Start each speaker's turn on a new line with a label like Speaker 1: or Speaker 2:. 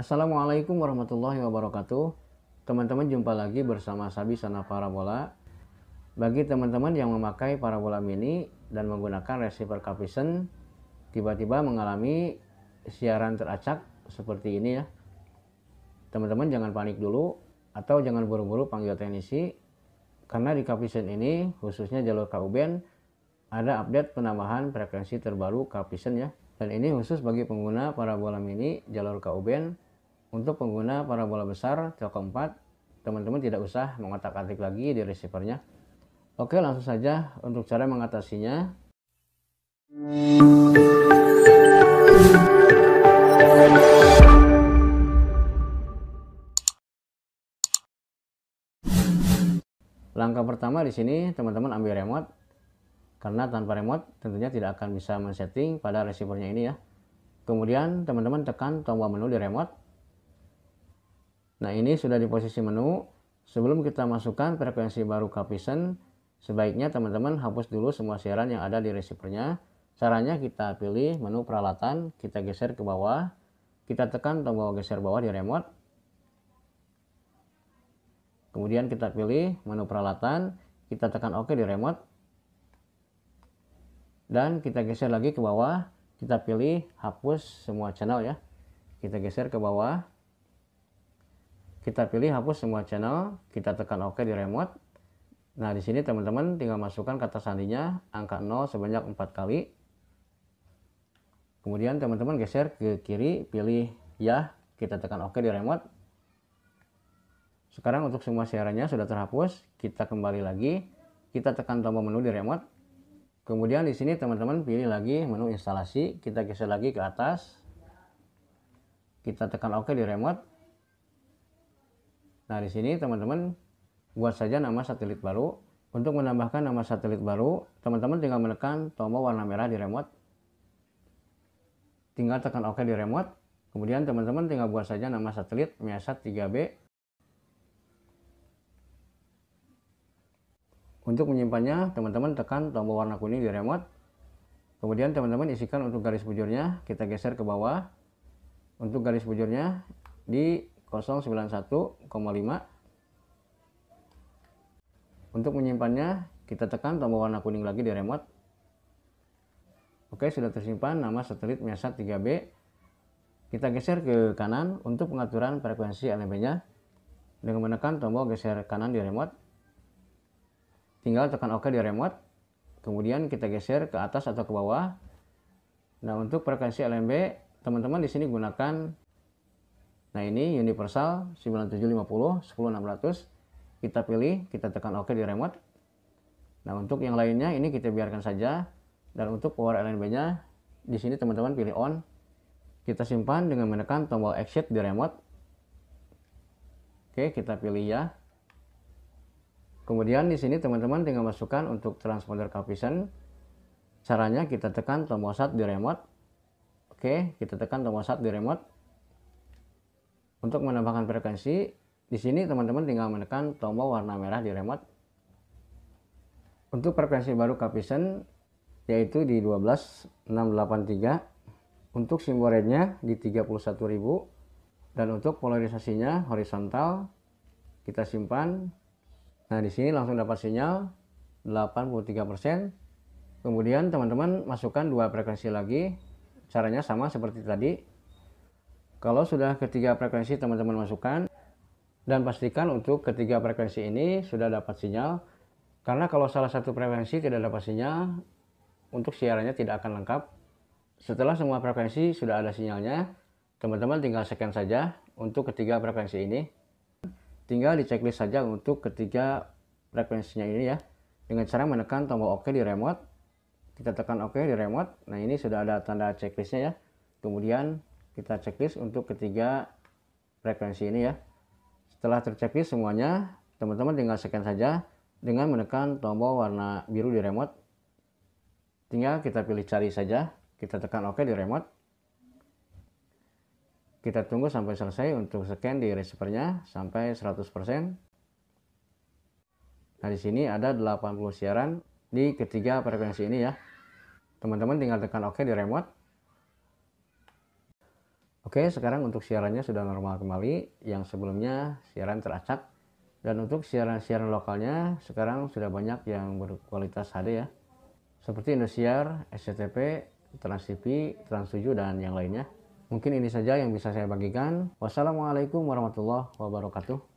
Speaker 1: Assalamualaikum warahmatullahi wabarakatuh. Teman-teman jumpa lagi bersama Sabi Sana Parabola. Bagi teman-teman yang memakai parabola mini dan menggunakan receiver capison tiba-tiba mengalami siaran teracak seperti ini ya. Teman-teman jangan panik dulu atau jangan buru-buru panggil teknisi karena di capison ini khususnya jalur KUBN ada update penambahan frekuensi terbaru capison ya. Dan ini khusus bagi pengguna parabola mini jalur KUBN untuk pengguna parabola besar cokok 4, teman-teman tidak usah mengotak-atik lagi di receivernya. Oke, langsung saja untuk cara mengatasinya. Langkah pertama di sini teman-teman ambil remote karena tanpa remote tentunya tidak akan bisa men-setting pada receivernya ini ya. Kemudian teman-teman tekan tombol menu di remote Nah ini sudah di posisi menu. Sebelum kita masukkan frekuensi baru Capison, sebaiknya teman-teman hapus dulu semua siaran yang ada di receivernya. Caranya kita pilih menu peralatan, kita geser ke bawah, kita tekan tombol geser bawah di remote. Kemudian kita pilih menu peralatan, kita tekan OK di remote. Dan kita geser lagi ke bawah, kita pilih hapus semua channel ya. Kita geser ke bawah, kita pilih hapus semua channel kita tekan ok di remote nah di sini teman-teman tinggal masukkan kata sandinya angka 0 sebanyak 4 kali kemudian teman-teman geser ke kiri pilih ya kita tekan ok di remote sekarang untuk semua siarannya sudah terhapus kita kembali lagi kita tekan tombol menu di remote kemudian di sini teman-teman pilih lagi menu instalasi kita geser lagi ke atas kita tekan ok di remote Nah, di sini teman-teman buat saja nama satelit baru. Untuk menambahkan nama satelit baru, teman-teman tinggal menekan tombol warna merah di remote. Tinggal tekan OK di remote. Kemudian teman-teman tinggal buat saja nama satelit Miasat 3B. Untuk menyimpannya, teman-teman tekan tombol warna kuning di remote. Kemudian teman-teman isikan untuk garis bujurnya, kita geser ke bawah. Untuk garis bujurnya, di 091,5 untuk menyimpannya kita tekan tombol warna kuning lagi di remote oke sudah tersimpan nama satelit Miasat 3B kita geser ke kanan untuk pengaturan frekuensi LMB nya dengan menekan tombol geser kanan di remote tinggal tekan OK di remote kemudian kita geser ke atas atau ke bawah nah untuk frekuensi LMB teman-teman di sini gunakan Nah ini universal 9750 10600 kita pilih, kita tekan OK di remote. Nah untuk yang lainnya ini kita biarkan saja dan untuk power LNB-nya di sini teman-teman pilih on. Kita simpan dengan menekan tombol exit di remote. Oke, kita pilih ya. Kemudian di sini teman-teman tinggal masukkan untuk transponder coefficient. Caranya kita tekan tombol shut di remote. Oke, kita tekan tombol shut di remote. Untuk menambahkan frekuensi, di sini teman-teman tinggal menekan tombol warna merah di remote. Untuk frekuensi baru Capison yaitu di 12683. Untuk simbol rate-nya di 31.000 dan untuk polarisasinya horizontal kita simpan. Nah, di sini langsung dapat sinyal 83%. Kemudian teman-teman masukkan dua frekuensi lagi. Caranya sama seperti tadi. Kalau sudah ketiga frekuensi teman-teman masukkan dan pastikan untuk ketiga frekuensi ini sudah dapat sinyal karena kalau salah satu frekuensi tidak dapat sinyal untuk siarannya tidak akan lengkap. Setelah semua frekuensi sudah ada sinyalnya, teman-teman tinggal scan saja untuk ketiga frekuensi ini. Tinggal di checklist saja untuk ketiga frekuensinya ini ya dengan cara menekan tombol OK di remote. Kita tekan OK di remote. Nah, ini sudah ada tanda checklistnya ya. Kemudian kita checklist untuk ketiga frekuensi ini ya setelah terceklis semuanya teman-teman tinggal scan saja dengan menekan tombol warna biru di remote tinggal kita pilih cari saja kita tekan OK di remote kita tunggu sampai selesai untuk scan di receivernya sampai 100% nah di sini ada 80 siaran di ketiga frekuensi ini ya teman-teman tinggal tekan OK di remote Oke, sekarang untuk siarannya sudah normal kembali, yang sebelumnya siaran teracak. Dan untuk siaran-siaran lokalnya, sekarang sudah banyak yang berkualitas HD ya. Seperti Indosiar, SCTV, Trans TV, Trans 7, dan yang lainnya. Mungkin ini saja yang bisa saya bagikan. Wassalamualaikum warahmatullahi wabarakatuh.